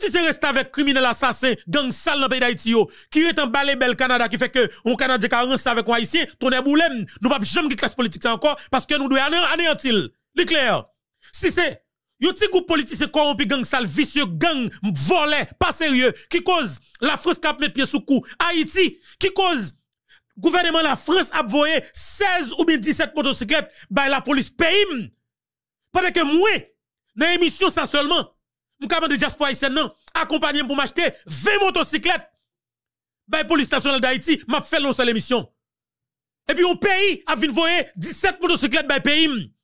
Si tu restes avec criminels assassins, gang sale dans le pays d'Haïti, qui est en balai bel Canada, qui fait que un Canadien qui a avec un Haïtien, ton est boulem, nous pas jamais de classe politique encore, parce que nous devons anéantir. C'est clair. Si c'est, un petit groupe politique corrompu, gang sale, vicieux, gang, volé, pas sérieux, qui cause la France qui a pied sous cou, Haïti, qui cause gouvernement la France a voyé 16 ou bien 17 motocyclettes par bah, la police pays. Pendant que moi, dans émission ça seulement, Commande de diaspora haïtienne non, accompagner pour m'acheter 20 motocyclettes. Bay ben, police nationale d'Haïti, m'a fait l'on l'émission. Et puis on pays a vu voyer 17 motocyclettes bay ben, pays.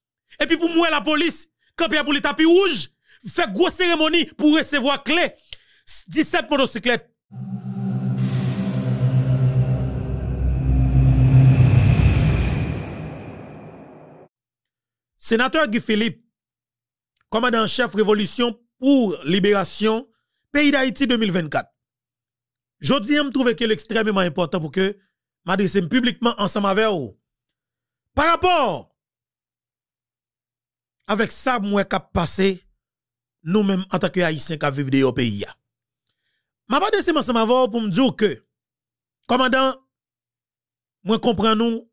Et puis pour moi la police, camper pour les tapis rouges, fait grosse cérémonie pour recevoir clé 17 motocyclettes. Sénateur Guy Philippe, commandant chef révolution pour libération pays d'Haïti 2024. Jodi, je trouve que extrêmement important pour que m'adresse publiquement ensemble avec vous. Par rapport avec ça, moi, qui passé, nous-mêmes, en tant que Haïtien qui vivent dans le pays. Je vais adresser ensemble avec vous pour me dire que, commandant, moi, comprends nous,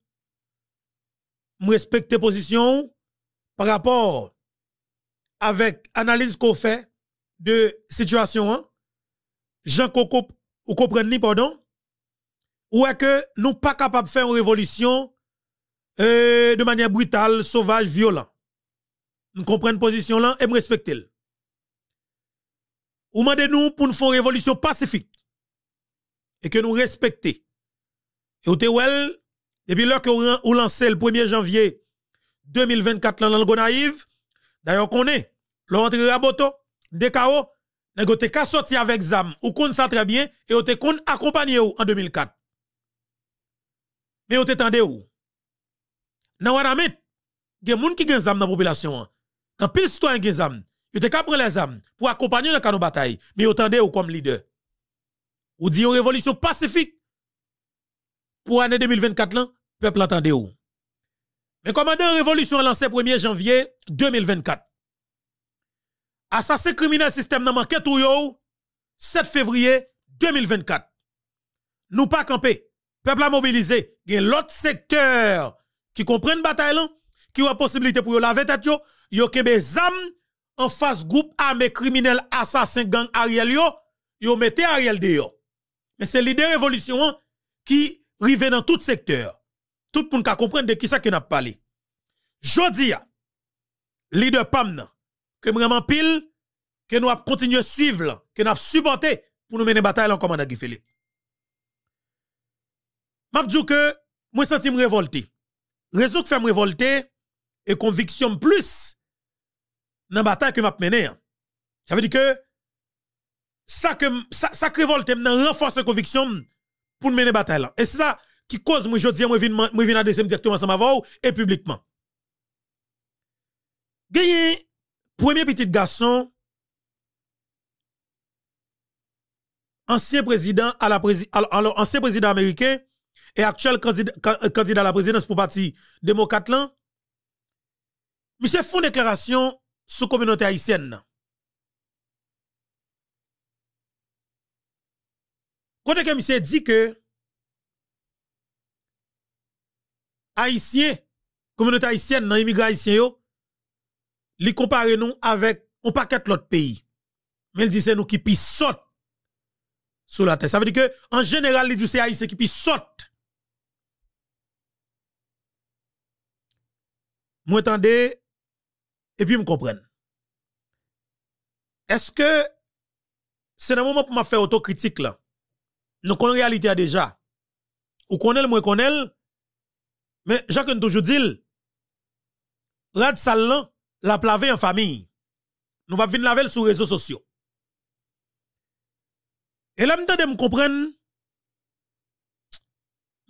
je respecte position par rapport avec analyse qu'on fait de situation, hein? Jean Coco, ou ni pardon, ou est que nous pas capable de faire une révolution euh, de manière brutale, sauvage, violente. Nous comprenons position là et nous respectons. Ou nous nous pour nous faire une révolution pacifique et que nous respectons. Et ou te well, depuis lors que le 1er janvier 2024 dans le Gonaïve, D'ailleurs, on est, raboto, de Raboto, DKO, nèg ka sorti avec Zam, ou kon ça très bien, et ou te kon accompagné ou en 2004. Mais ou te tende ou. Nan wanamet, gen moun ki gen Zam dans population hein. an. Nan pile citoyen gen Zam, yo te ka les Zam pour accompagner dans canon bataille, mais ou tende ou comme leader. Ou dit une révolution pacifique pour l'année 2024 le peuple entende ou. Le commandant révolution lancé 1er janvier 2024. Assassin criminel système nan manqué tout yo 7 février 2024. Nous pas camper. Peuple a mobilisé. Il l'autre secteur qui comprennent bataille qui ont possibilité pour laver tête yo, yo des zam en face groupe armé criminel assassin gang Ariel yo, yo mettez Ariel de yo. Mais c'est l'idée révolution hein, qui rive dans tout secteur tout le monde comprendre de qui ça que n'a parlé. Jodi leader PAM que vraiment pile que nous à suivre que nous avons supporté pour nous mener bataille en commandant Guy Philippe. M'a dis que je me sens révolté. Résultat que je me révolté et conviction plus dans la bataille que m'a mené. Hein. Ça veut dire que ça que ça, ça révolte me renforce conviction pour mener bataille. Et c'est ça qui cause moi je dis moi viens moi viens adresser directement ensemble avec et publiquement. Gagné premier petit garçon ancien président à la président. ancien président américain et actuel candidat, à la présidence pour parti démocrate monsieur font déclaration sous communauté haïtienne. Quand que monsieur dit que haïtiens, communauté haïtienne, dans immigrés haïtiens, li compare nous avec un paquet l'autre pays. Mais il dit c'est nous qui pis saute sous la tête. Ça veut dire que, en général, les dit c'est haïtien qui pis saute. Moi, attendez, et puis me comprends... Est-ce que c'est le moment pour me faire autocritique là? Nous connaissons la réalité déjà. Ou connaît le moins connaît mais Jacques toujours dit, rad salan, la plavé en famille. Nous pas venir laver sur les réseaux sociaux. Et là, je me comprendre,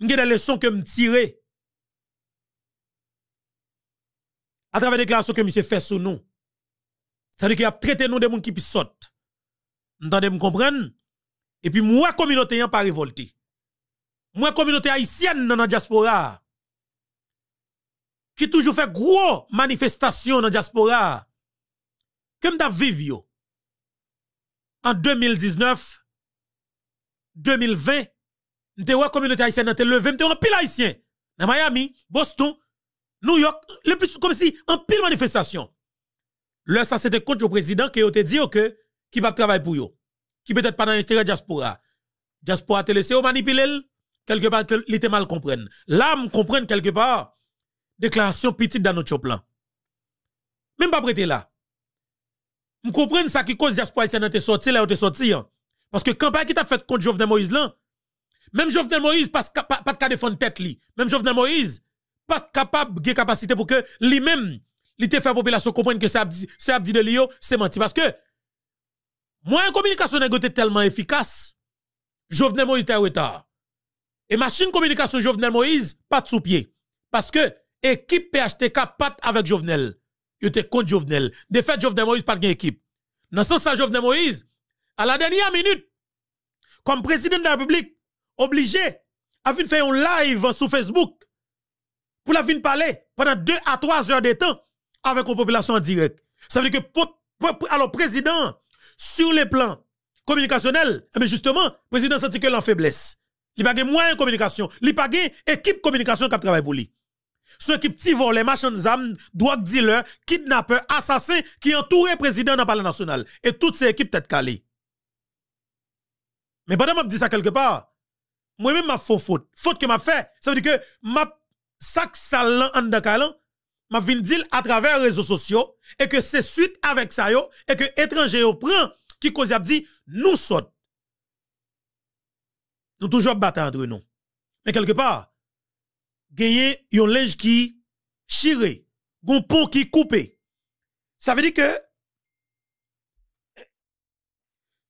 il des leçons que je tire à travers des déclarations que je fait sur nous. C'est-à-dire qu'il a traité nous des gens qui sautent. Je me comprendre? Et puis, moi, communauté, hein, pas révolté. Moi, communauté haïtienne dans la diaspora, qui toujours fait gros manifestation dans la diaspora, comme dans Vivio, en 2019, 2020, m'te la communauté haïtienne te levé, m'te en pile haïtien. Dans Miami, Boston, New York, le plus comme si en pile manifestation. Là ça c'était contre le président qui te dit que qui va travailler pour yo, qui peut-être pas dans l'intérêt de la diaspora. Diaspora te laissé manipuler quelque part que l'été mal comprenne. L'âme comprenne quelque part déclaration petite dans notre plan. Même pas prêté là. Je comprends ça qui cause diaspora dans te sorti là ou te sorti. Parce que pas qui t'a fait contre Jovenel Moïse là, même Jovenel Moïse pas pas de défendre tête li. Même Jovenel Moïse pas capable de capacité pour que lui-même il te fait population comprendre que c'est abdi, dit de Lio, oh, c'est menti parce que moi, en communication est tellement efficace. Jovenel Moïse est en retard. Et machine communication Jovenel Moïse pas de sous pied parce que équipe PHTK pas avec Jovenel. Yo te contre Jovenel. De fait, Jovenel Moïse pas une équipe. Dans ce sens, Jovenel Moïse, à la dernière minute, comme président de la République, obligé à venir faire un live sur Facebook pour la venir parler pendant 2 à 3 heures de temps avec une population en direct. Ça veut dire que, alors, président, sur les plans communicationnels, mais eh justement, président senti que l'en faiblesse. Il n'y pas de moyens de communication. Il n'y a pas communication qui travaille pour lui. Ce qui petit volé, machin d'armes, drogue dealer, kidnappeurs, assassin qui entouré président dans le palais national. Et toutes ces équipes tête calées. Mais pendant que je dis ça quelque part, moi-même, m'a fait faute. Faute que m'a fait. Ça veut dire que m'a sac sale en m'a à travers les réseaux sociaux, et que c'est suite avec ça et que étranger yo prend, qui cause dit, nous saute. Nous toujours battre entre nous. Mais quelque part, gagné yon linge qui chiré, un pont qui coupé. Ça veut dire que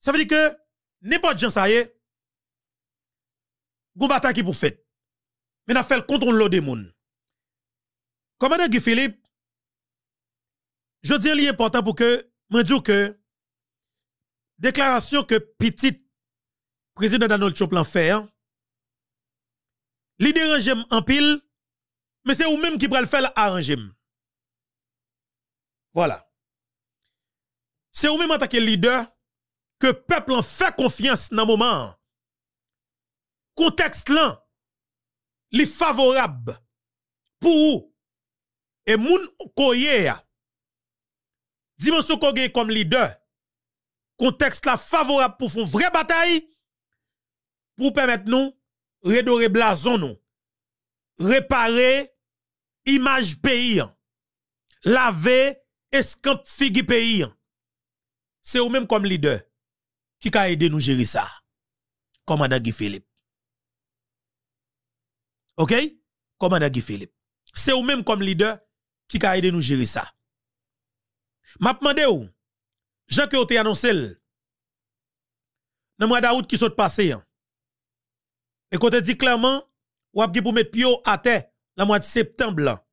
ça veut dire que n'importe gens ça y est gon bataille qui pour fait. Mais n'a fait le contrôle l'eau des monde. Commandant Guy Philippe je dis un important pour que je dire que déclaration que petit président Donald Trump l'a fait hein, Li dérange en pile, mais c'est vous-même qui le faire arranger. Voilà. C'est vous-même en tant que leader que peuple en fait confiance dans le moment. Contexte là, Les favorable pour vous. Et moun koye dimension koye comme leader, contexte là favorable pour une vraie bataille, pour permettre nous redorer blason nous, réparer image pays, laver escamp figue pays. C'est vous même comme leader qui a aidé nous gérer ça. Commandant Guy Philippe. OK? Commandant Guy Philippe. C'est vous même comme leader qui a aidé nous gérer ça. M'a demandé ou Jean que vous annoncé dans mois d'août qui s'est passé. Et quand on dit clairement, ou a pou pour mettre pio à terre, la mois de septembre là.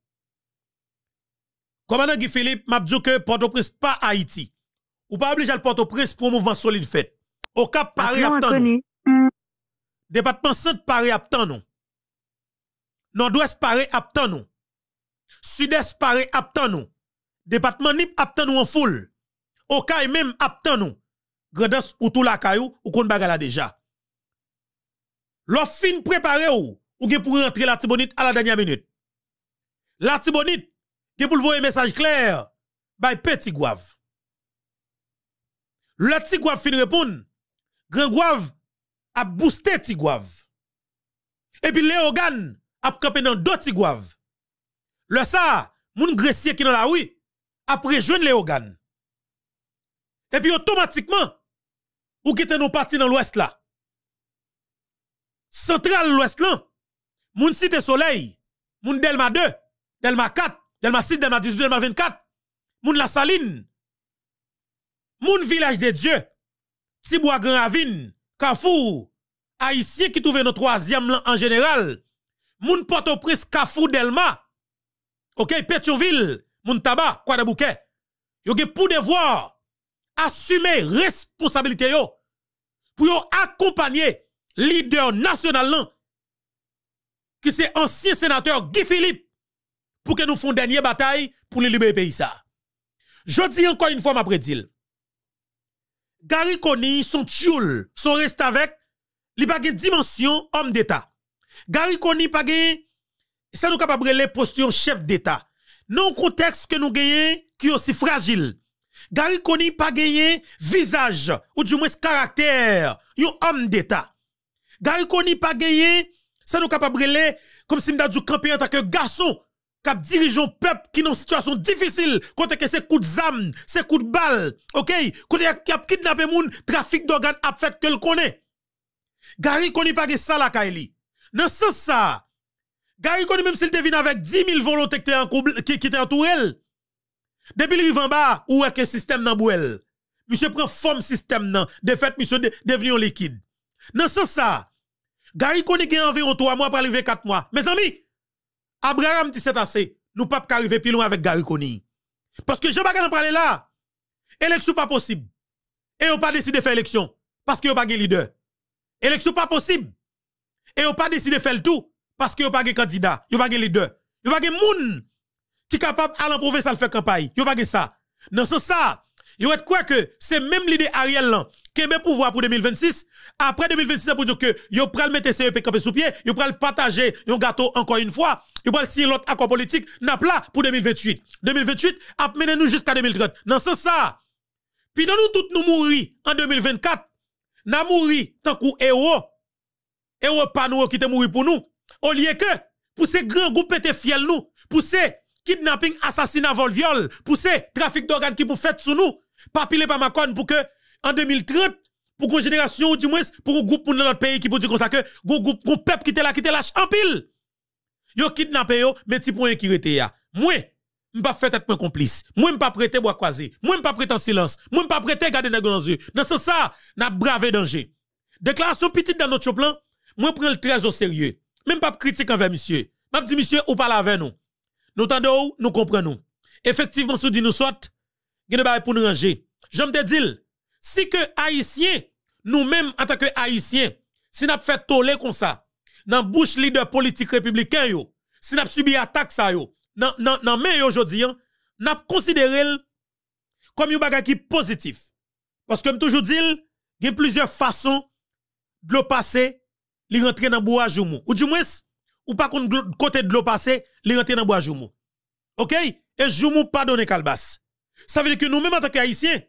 Commandant Guy Philippe m'a dit que Port-au-Prince pas Haïti. Ou pas obligé à Port-au-Prince pour mouvement solide fait. Au cap Paris à Département centre Paris à nous. Nord-Ouest Paris à nous. Sud-Est Paris à nous. Département Nip à en foule. Au même à nous. Grandance ou tout la caillou ou kon bagala déjà. L'offre préparé ou, ou pour rentrer la tibonite à la dernière minute. La tibonite, qui pour un message clair, by petit guave. Le petit guave fin répond, grand guave a boosté petit guave. Et puis Léogan a campé dans deux petit guave. Le ça, moun gressier qui dans la rue, a rejoint Léogan. Et puis automatiquement, ou qui est nous parti dans l'ouest là, Central l'Ouest là, moun Cité Soleil, moun Delma 2, Delma 4, Delma 6, Delma 18, Delma 24, moun La Saline, moun Village des Dieux, Tibois Grand Ravine, Kafou, Haïtien qui trouvait nos troisième en général, moun Port-au-Prince, Kafou, Delma, OK, Pétionville, moun Tabac, quoi de bouquet. Yo pour devoir assumer responsabilité yo pour accompagner leader national, qui c'est ancien sénateur Guy Philippe, pour que nous fassions dernière bataille pour les libérer pays. Je dis encore une fois, ma prédile. Gary Conny, son tioul, son reste avec, il pas dimension homme d'État. Gary Conny pas ça nous capable les chef d'État. Non contexte que nous gagnons qui est aussi fragile. Gary Conny pas de visage ou du moins caractère, you homme d'État. Gary Koni pas gagné, ça nous capable de comme si nous du camper en tant que garçon cap dirigeant peuple qui dans une situation difficile côté que c'est coup de zam, c'est coup de balle, OK, côté cap kidnapper moun, trafic d'organes a fait que le connaît. Gary Koni pas gagné ça la Kaili. Dans ce ça, Gary Koni même s'il devine avec 10 000 volontaires qui qui entouré depuis le en bas, ou est que système le bouel? Monsieur prend forme système nan, de fait monsieur devenu liquide. Dans ce sens, Gary connaît vie environ 3 mois pour arriver 4 mois. Mes amis, Abraham dit c'est assez. Nous pas arriver plus loin avec Gary Koni. Parce que je peux pas parlé là. Élection pas possible. Et on pas décidé de faire élection. Parce que a pas de leader. Élection pas possible. Et on pas décidé de faire le tout. Parce que a pas de candidat. a pas de leader. a pas de monde qui est capable à province à faire campagne. pas ça. Dans ce sens, il y quoi que c'est même l'idée Ariel là Québec pouvoir pour 2026. Après 2026, pour dire que yo pral mettre CEP e campé sous pied, yo pral partager le gâteau encore une fois, yo pral signer l'autre accord politique n'a là pour 2028. 2028 a mené nous jusqu'à 2030. Dans ce ça. Puis dans nous toutes nous mourir en 2024, n'a mouri tant qu'on héros. Héros pas nous qui te mouri pour nous. Au lieu que pour ces grands groupes étaient fiel nous, pour ces kidnapping, assassinat, vol, viol, pour ces trafic d'organes qui pour fait sous nous, papile par Macron pour que en 2030, pour une génération, ou du moins, pour un groupe dans notre pays qui dire comme ça, que, un groupe, un peuple qui était là, qui était lâche en pile. Yo kidnappé yo, mais ti point qui était là. Moi, pas fait être mon complice. Moi pas prêter bois croisé. Moi pas prêter en silence. Moi pas prêter garder dans dans yeux. Dans ce ça, n'a bravé danger. Déclaration petite dans notre plan, moi prends le très au sérieux. Même pas critique envers monsieur. M'a dit monsieur ou parle avec nous. Nous tendons, nous comprenons. Effectivement, sous dit nous soit, gen pour nous ranger. J'aime si que Haïtiens, nous-mêmes en tant que Haïtiens, si nous fait toller comme ça, dans bouche leader politique républicain, yo, si nous subi attaque ça, yo, dans nan, mais aujourd'hui, nous hein, considéré comme un bagage qui positif. Parce que, comme toujours dit, il y a plusieurs façons de le passer, de rentrer dans le bois Ou du moins, ou pas contre côté de l'eau passé, les rentrer dans bois Joumou. OK Et Joumou pardonner Calbas. Ça veut dire que nous-mêmes en tant que haïtiens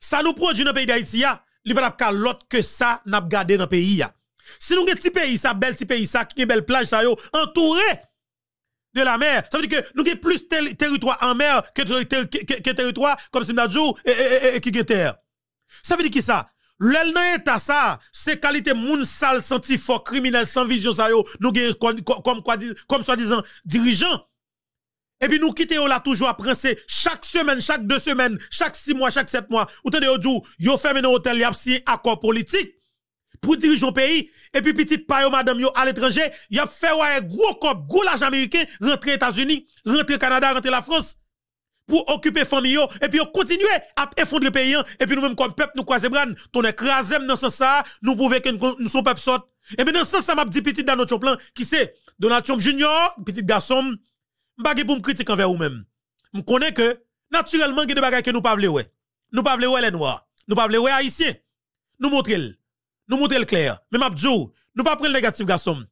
ça nous produit dans le pays d'Haïti, il n'y a pas l'autre que ça n'a gardé dans le pays. Si nous avons un petit pays, ça, bel petit pays, ça, qui belle plage, ça, entouré de la mer, ça veut dire que nous avons plus de territoire en mer que, territoire, comme si et, qui est terre. Ça veut dire qui ça? L'el nan état ça, c'est qualité moun sale senti fort criminel sans vision ça yo, nous avons comme comme soi-disant dirigeant et puis nous quittons là toujours à chaque semaine, chaque deux semaines, chaque six mois, chaque sept mois. Ou t'en dis, oh, yo ferme nos hôtels, y a accord politique pour diriger le pays. Et puis petit payo oh, madame yo à l'étranger, y a fait ouais gros cop, gros l'argent américain, rentrer États-Unis, rentrer Canada, rentrer la France pour occuper famille et puis continuer à effondrer le pays hein. et puis nous même comme peuple nous croiser bras sommes écraser dans ce ça nous pouvons que nous sommes peuple et puis dans ce ça m'a dit petit dans notre plan qui c'est Donald Trump Junior petit garçon M'bagay pour me critiquer envers vous-même. connais que, naturellement, il y a des bagages que nous pas voulons. Nous pas voulons les noirs. Nous pas voulons les haïtiens. Nous montrons. Nous montrons clair. Mais m'a nous pas prendre négatif garçon.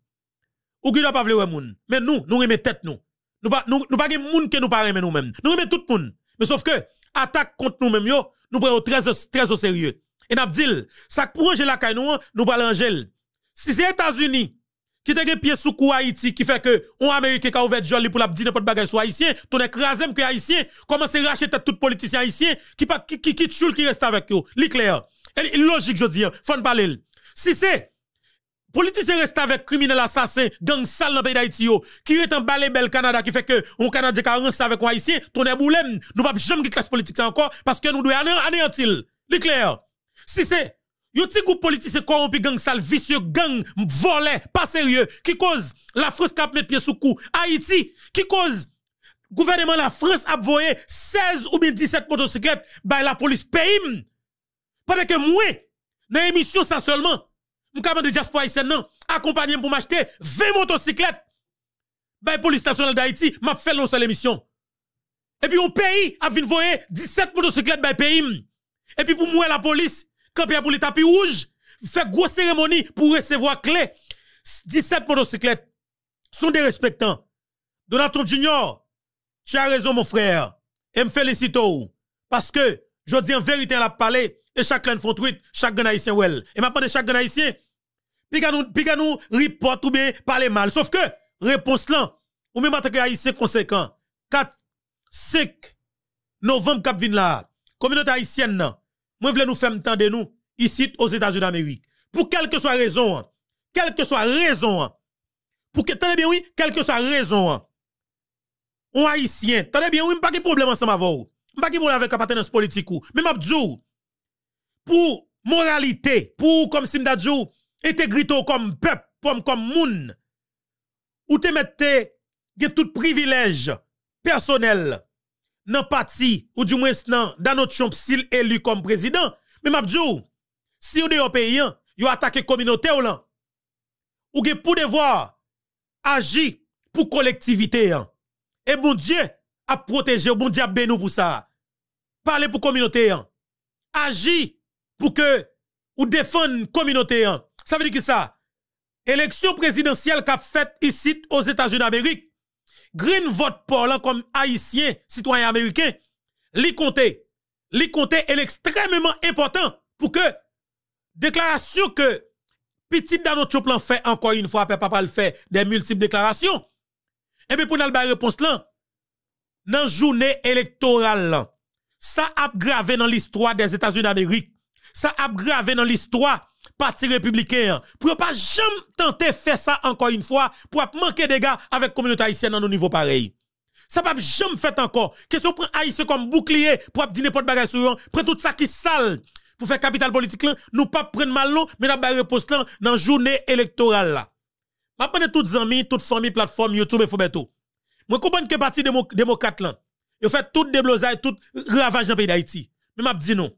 Ou qui doit pas les moun. Mais nous, nous remet tête nous. Nous pas nous pas moun que nous pas nous-mêmes. Nous remet tout moun. Mais sauf que attaque contre nous-mêmes nous prenons très très au sérieux. Et nous, ça pour ranger la caille nous, nous pas Si c'est États-Unis qui te gen pied sous cou Haïti qui fait que on américain qui a ouvert joli pour la dire n'importe bagage sur haïtien ton écrasem que haïtien commence à racheter tout politicien haïtien qui pas qui qui qui qui reste avec eux l'éclair logique je veux dis faut parler si c'est politicien reste avec criminel assassin gang sale dans le pays d'Haïti qui est en balai bel Canada qui fait que on Canadien qui avec un haïtien ton est boulem nous pas jamais classe politique encore parce que nous devons anéantir l'éclair si c'est Yo coup groupe politicien corrompu gang sale vicieux gang volé pas sérieux qui cause la France qui a mettre pied sous cou Haïti qui cause gouvernement la France a voyé 16 ou bien 17 motocyclettes par bah, la police pays pendant que moi dans émission ça seulement mon de diaspora haïtienne non accompagné pour m'acheter 20 motocyclettes par bah, la police nationale d'Haïti m'a fait l'on seule émission et puis au pays a voyé 17 motocyclettes par bah, pays et puis pour moi la police camper pour les tapis rouges, fait grosse cérémonie pour recevoir clé. 17 motocyclettes sont des respectants. Donald Trump Junior, tu as raison, mon frère. Et me félicite Parce que, je dis en vérité à la palais, et chaque clan font tweet, chaque grand haïtien elle. Et maintenant, de chaque grand haïtien, piga nous, ou bien parler mal. Sauf que, réponse là, ou même attaque haïtien conséquent, 4, 5 novembre, cap là, communauté haïtienne, moi, voulais nous faire de nous ici aux États-Unis d'Amérique. Pour quelque que soit raison, hein. quelle que soit raison, hein. pour que, tenez bien oui, quelle que soit raison, hein. on haïtien, tenez bien oui, pas de problème ensemble avec vous. Pas de problème avec appartenance politique ou. même m'abdou, pour moralité, pour, comme si m'dadjou, intégrité comme peuple, comme, comme moun, ou te mette, tout privilège personnel, dans parti ou du moins dans notre Trump s'il élu comme président, mais m'a si ou yon paysan, hein, yo attaque communauté ou là. Ou gen pour devoir agir pour collectivité hein. Et bon Dieu a protégé, bon Dieu a béni pour ça. Parler pour communauté hein. Agir pour que ou défendre communauté Ça veut dire que ça élection présidentielle qu'a faite ici aux États-Unis d'Amérique green vote pour là comme haïtien, citoyen américain, li compte li est extrêmement important pour que déclaration que petit notre plan fait encore une fois, papa le fait des multiples déclarations. Et eh bien pour la réponse là, dans journée électorale ça a gravé dans l'histoire des États-Unis d'Amérique ça a gravé dans l'histoire parti républicain pour pas jamais tenter faire ça encore une fois pour manquer des gars avec communauté haïtienne dans nos niveaux pareils. Ça pas jamais fait encore. Que on prend Haïtien comme bouclier pour dire n'importe bagarre sur prend tout ça qui sale pour faire capital politique là, nous pas prendre mal non mais nous réponse là dans journée électorale là. M'a prendre toutes amis, toutes familles plateforme YouTube et Fobeto. Moi comprends que parti démocrate là, il fait tout déblosaille, tout ravage dans le pays d'Haïti. Mais m'a dit non.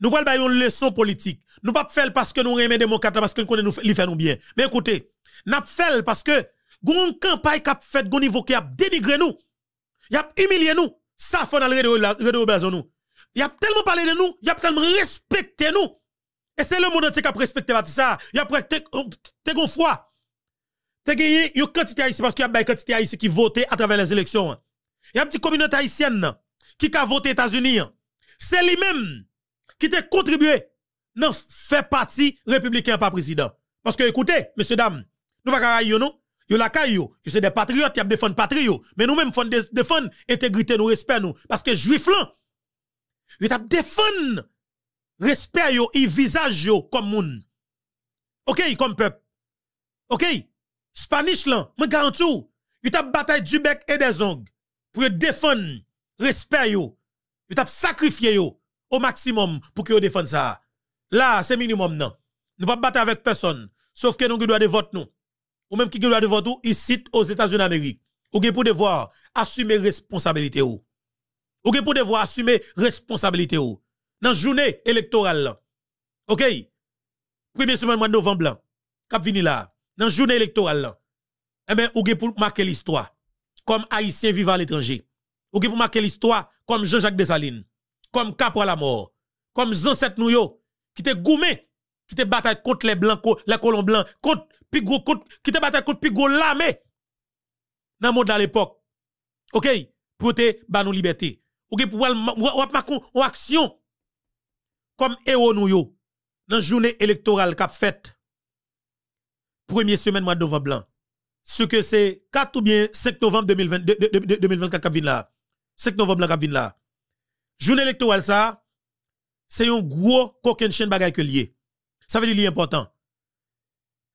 Nous pas faire une leçon politique. Nous ne pas faire parce que nous les démocrates, parce que nous connaissons nous bien. Mais écoutez, n'a fait parce que une campagne cap fait gon niveau qui a dénigré nous. Y a humilié nous. Ça fait dans le nous. Y a tellement parlé de nous, y a tellement respecté nous. Et c'est le monde entier qui a respecté ça. Y a te oh, gon foi. Te gagné une quantité haïtienne parce qu'il y a une quantité ici qui vote à travers les élections. Y a une petite communauté haïtienne qui a voté aux États-Unis. C'est lui-même qui te contribué non fait partie républicain pas président. Parce que écoutez, messieurs dames, nous va carayou non, yo la yo des patriotes qui défendent le patrie mais nous même font défendre intégrité nous respect parce que les juifs, yo t'a défendre respect yo et visage yo comme moun. OK, comme peuple. OK. Spanish là, me garantis, ils t'a bataille du bec et des ongles pour défendre respect yo. Yo sacrifié au maximum pour que vous défendez ça. Là, c'est minimum, non. Nous pas battre avec personne. Sauf que nous avons doit de vote, nous. Ou même qui doit de vote, ici, aux États-Unis d'Amérique. Ou pour devoir assumer responsabilité ou. pour devoir assumer responsabilité ou. Dans la journée électorale, OK? Premier semaine mois de novembre, cap là, dans la journée électorale, eh ben, ou pour marquer l'histoire, comme haïtien vivant à l'étranger. Ou pour marquer l'histoire, comme Jean-Jacques Dessalines comme à la mort, comme Zancet nous yo, qui te goumé, qui te bataille contre les blancs, les colons blancs, contre qui te bataille contre pigou lamé, dans le monde à l'époque. Ok? Pour te faire nos liberté. Ok? Pour ou, action, comme héros nous dans la journée électorale qu'a faite, première semaine mois de novembre blanc. Ce que c'est 4 ou bien 5 novembre 2020, de, 2024 qui vient là. 5 novembre qui vient là journée électorale ça, c'est un gros coquin chaîne bagaille que lié. Ça veut dire lié important.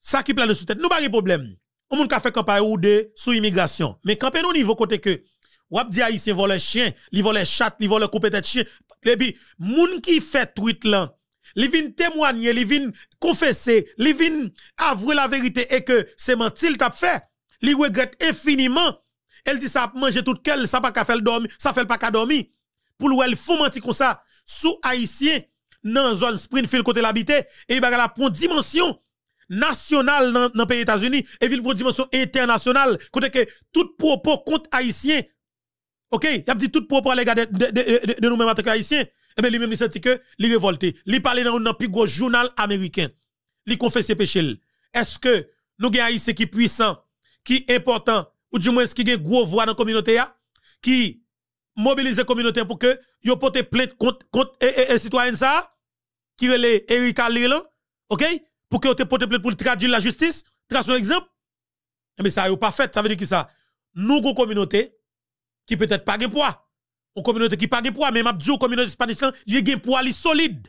Ça qui de sous tête, nous pas de problème. On moun ka fait campagne ou deux sous immigration. Mais camper nous niveau côté que ou ap di haïtien vole chien, li vole chat, li vole de tête chien. les eh puis moun qui fait tweet là, li vin témoigner, li vin confesser, li vin avouer la vérité et que c'est mentil t'a fait. Li regrette infiniment. Elle dit ça a mangé toute quelle, ça pas qu'à faire dormir, ça fait pas qu'à dormir pour le fomenter comme ça sous haïtien dans zone Springfield côté l'habité et il va la prendre dimension nationale dans le pays États-Unis et il prend dimension internationale côté que tout propos contre haïtien OK il a dit tout propos à l'égard de, nous-mêmes en haïtien et eh bien lui-même il li que il révolté il parlait dans un plus gros journal américain il confesse péché est-ce que nous avons haïtien qui puissant qui important ou du moins qui a gros voix dans la communauté qui mobiliser communauté pour que yo pote plainte contre contre citoyen ça qui Erika Eric OK Pour que yo te porte plainte pour traduire la justice, trace un exemple. Eh, mais ça yo pas fait, ça veut dire que ça nous communauté qui peut-être pas de poids. Une communauté qui pas de poids, mais m'a communauté espagnole, il a un poids solide.